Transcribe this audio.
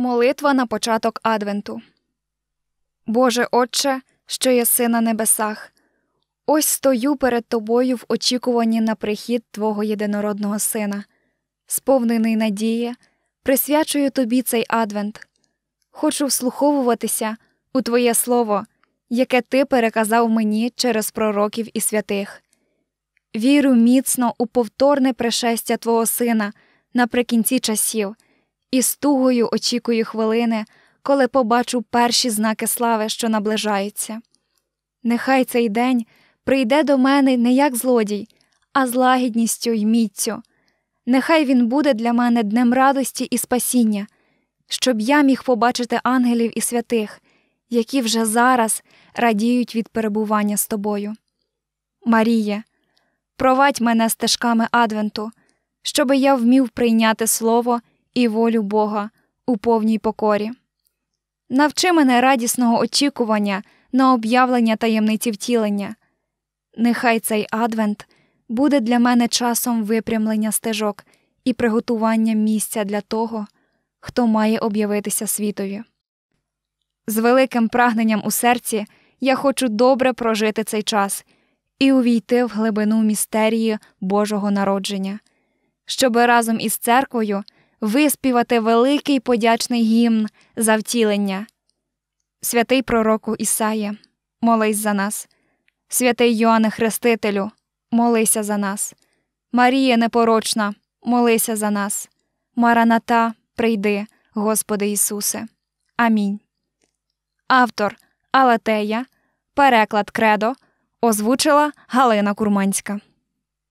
Молитва на початок Адвенту. Боже Отче, що єси на небесах, ось стою перед Тобою в очікуванні на прихід Твого єдинородного Сина, сповнений надії, присвячую Тобі цей Адвент. Хочу вслуховуватися у Твоє Слово, яке Ти переказав мені через пророків і святих. Вірю міцно у повторне пришестя Твого Сина наприкінці часів і з тугою очікую хвилини, коли побачу перші знаки слави, що наближаються. Нехай цей день прийде до мене не як злодій, а з лагідністю й міттю. Нехай він буде для мене днем радості і спасіння, щоб я міг побачити ангелів і святих, які вже зараз радіють від перебування з тобою. Марія, провадь мене стежками Адвенту, щоби я вмів прийняти слово і волю Бога у повній покорі. Навчи мене радісного очікування на об'явлення таємниці втілення. Нехай цей адвент буде для мене часом випрямлення стежок і приготування місця для того, хто має об'явитися світові. З великим прагненням у серці я хочу добре прожити цей час і увійти в глибину містерії Божого народження, щоби разом із церквою виспівати великий подячний гімн за втілення. Святий пророку Ісаї, молись за нас, святий Йоанне Хрестителю, молися за нас, Марія Непорочна, молися за нас, Мараната, прийди, Господи Ісусе. Амінь. Автор Алатея, переклад Кредо озвучила Галина Курманська.